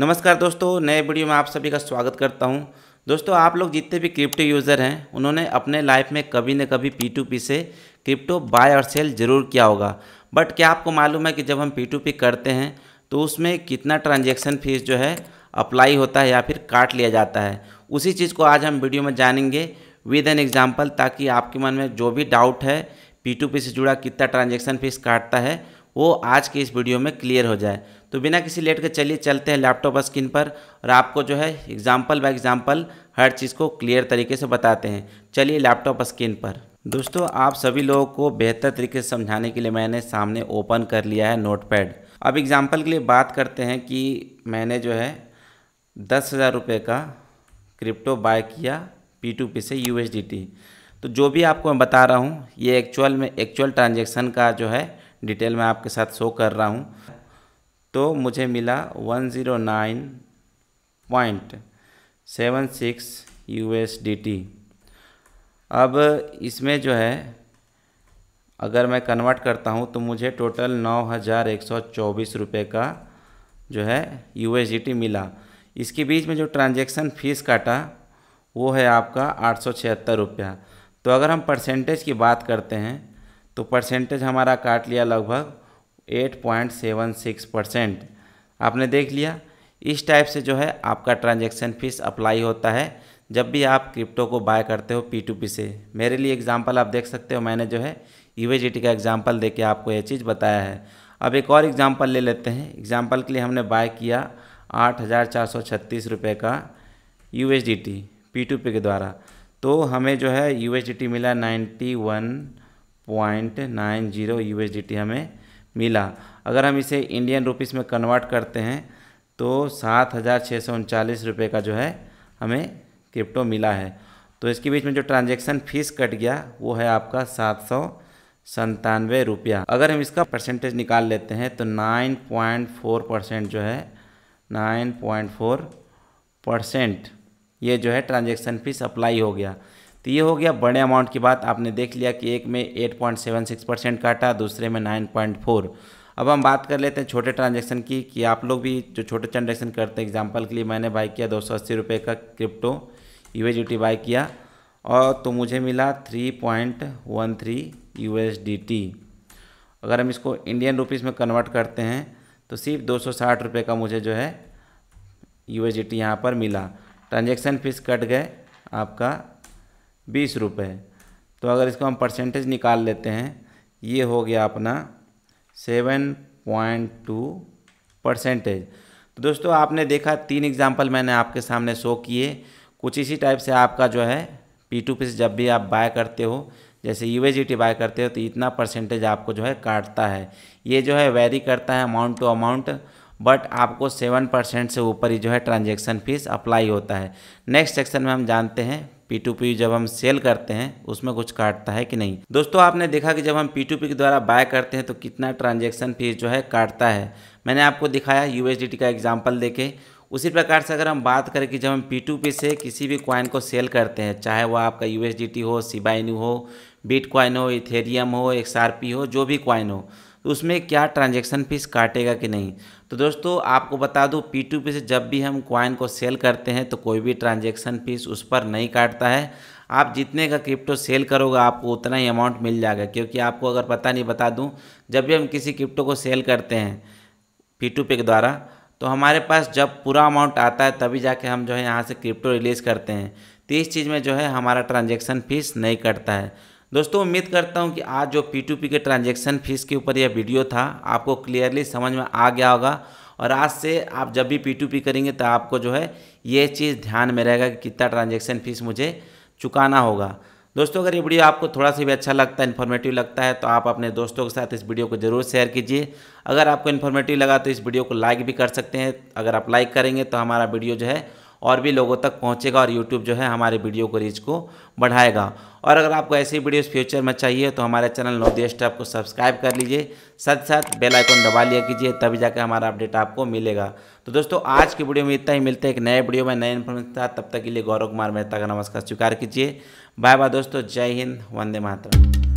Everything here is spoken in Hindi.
नमस्कार दोस्तों नए वीडियो में आप सभी का स्वागत करता हूं दोस्तों आप लोग जितने भी क्रिप्टो यूज़र हैं उन्होंने अपने लाइफ में कभी न कभी पी से क्रिप्टो बाय और सेल ज़रूर किया होगा बट क्या आपको मालूम है कि जब हम पी करते हैं तो उसमें कितना ट्रांजेक्शन फीस जो है अप्लाई होता है या फिर काट लिया जाता है उसी चीज़ को आज हम वीडियो में जानेंगे विद एन एग्जाम्पल ताकि आपके मन में जो भी डाउट है पी से जुड़ा कितना ट्रांजेक्शन फीस काटता है वो आज के इस वीडियो में क्लियर हो जाए तो बिना किसी लेट के चलिए चलते हैं लैपटॉप स्क्रीन पर और आपको जो है एग्जाम्पल बाय एग्जाम्पल हर चीज़ को क्लियर तरीके से बताते हैं चलिए लैपटॉप स्क्रीन पर दोस्तों आप सभी लोगों को बेहतर तरीके से समझाने के लिए मैंने सामने ओपन कर लिया है नोटपैड अब एग्ज़ाम्पल के लिए बात करते हैं कि मैंने जो है दस हज़ार रुपये का क्रिप्टो बाय किया पी टू पी से यू तो जो भी आपको मैं बता रहा हूँ ये एक्चुअल में एक्चुअल ट्रांजेक्शन का जो है डिटेल मैं आपके साथ शो कर रहा हूँ तो मुझे मिला one zero nine point seven six U S D T अब इसमें जो है अगर मैं कन्वर्ट करता हूँ तो मुझे टोटल नौ हज़ार एक सौ चौबीस रुपये का जो है यू एस डी टी मिला इसके बीच में जो ट्रांजैक्शन फ़ीस काटा वो है आपका आठ सौ छिहत्तर रुपया तो अगर हम परसेंटेज की बात करते हैं तो परसेंटेज हमारा काट लिया लगभग 8.76 परसेंट आपने देख लिया इस टाइप से जो है आपका ट्रांजैक्शन फ़ीस अप्लाई होता है जब भी आप क्रिप्टो को बाय करते हो पी से मेरे लिए एग्जांपल आप देख सकते हो मैंने जो है यूएजीटी का एग्जांपल देके आपको यह चीज़ बताया है अब एक और एग्जांपल ले लेते हैं एग्जांपल के लिए हमने बाय किया आठ हज़ार चार सौ छत्तीस रुपये का U S D T P two P के द्वारा तो हमें जो है यू एस डी टी मिला ninety one point nine zero U हमें मिला अगर हम इसे इंडियन रुपीस में कन्वर्ट करते हैं तो सात हज़ार छः सौ उनचालीस रुपये का जो है हमें क्रिप्टो मिला है तो इसके बीच में जो ट्रांजेक्शन फीस कट गया वो है आपका सात सौ संतानवे रुपया अगर हम इसका परसेंटेज निकाल लेते हैं तो नाइन पॉइंट फोर परसेंट जो है नाइन पॉइंट फोर परसेंट ये जो है ट्रांजेक्शन फीस अप्लाई हो गया तो ये हो गया बड़े अमाउंट की बात आपने देख लिया कि एक में 8.76 परसेंट काटा दूसरे में 9.4 अब हम बात कर लेते हैं छोटे ट्रांजैक्शन की कि आप लोग भी जो छोटे ट्रांजैक्शन करते हैं एग्जांपल के लिए मैंने बाई किया दो सौ का क्रिप्टो यू बाई किया और तो मुझे मिला three point one three U अगर हम इसको इंडियन रुपीज़ में कन्वर्ट करते हैं तो सिर्फ दो सौ साठ रुपये का मुझे जो है यू एस टी यहाँ पर मिला ट्रांजेक्शन फीस कट गए आपका बीस रुपये तो अगर इसको हम परसेंटेज निकाल लेते हैं ये हो गया अपना सेवन पॉइंट टू परसेंटेज तो दोस्तों आपने देखा तीन एग्जाम्पल मैंने आपके सामने शो किए कुछ इसी टाइप से आपका जो है पी टू पी से जब भी आप बाय करते हो जैसे यू बाय करते हो तो इतना परसेंटेज आपको जो है काटता है ये जो है वेरी करता है अमाउंट टू अमाउंट बट आपको सेवन परसेंट से ऊपर ही जो है ट्रांजेक्शन फीस अप्लाई होता है नेक्स्ट सेक्शन में हम जानते हैं पी टू पी जब हम सेल करते हैं उसमें कुछ काटता है कि नहीं दोस्तों आपने देखा कि जब हम पी टू पी के द्वारा बाय करते हैं तो कितना ट्रांजेक्शन फीस जो है काटता है मैंने आपको दिखाया यू का एग्जाम्पल देखे उसी प्रकार से अगर हम बात करें कि जब हम पी टू पी से किसी भी कॉइन को सेल करते हैं चाहे वह आपका यू हो सीबाइनू हो क्वाइन हो इथेरियम हो एक्स हो जो भी क्वाइन हो तो उसमें क्या ट्रांजेक्शन फीस काटेगा कि नहीं तो दोस्तों आपको बता दूँ पी टू पी से जब भी हम क्वाइन को सेल करते हैं तो कोई भी ट्रांजेक्शन फीस उस पर नहीं काटता है आप जितने का क्रिप्टो सेल करोगे आपको उतना ही अमाउंट मिल जाएगा क्योंकि आपको अगर पता नहीं बता दूं जब भी हम किसी क्रिप्टो को सेल करते हैं पी टू पी के द्वारा तो हमारे पास जब पूरा अमाउंट आता है तभी जाके हम जो है यहाँ से क्रिप्टो रिलीज़ करते हैं तो इस चीज़ में जो है हमारा ट्रांजेक्शन फ़ीस नहीं कटता है दोस्तों उम्मीद करता हूँ कि आज जो पी के ट्रांजैक्शन फीस के ऊपर यह वीडियो था आपको क्लियरली समझ में आ गया होगा और आज से आप जब भी पी करेंगे तो आपको जो है ये चीज़ ध्यान में रहेगा कि कितना ट्रांजेक्शन फ़ीस मुझे चुकाना होगा दोस्तों अगर ये वीडियो आपको थोड़ा सा भी अच्छा लगता है इन्फॉर्मेटिव लगता है तो आप अपने दोस्तों के साथ इस वीडियो को जरूर शेयर कीजिए अगर आपको इन्फॉर्मेटिव लगा तो इस वीडियो को लाइक भी कर सकते हैं अगर आप लाइक करेंगे तो हमारा वीडियो जो है और भी लोगों तक पहुँचेगा और यूट्यूब जो है हमारे वीडियो को रीच को बढ़ाएगा और अगर आपको ऐसी वीडियोस फ्यूचर में चाहिए तो हमारे चैनल नोदी स्टाफ को सब्सक्राइब कर लीजिए साथ साथ बेल आइकन दबा लिया कीजिए तभी जाकर हमारा अपडेट आपको मिलेगा तो दोस्तों आज की वीडियो में इतना ही मिलते हैं एक नए वीडियो में नए इन्फॉर्मेशन था तब तक के लिए गौरव कुमार मेहता का नमस्कार स्वीकार कीजिए बाय बाय दोस्तों जय हिंद वंदे मातरम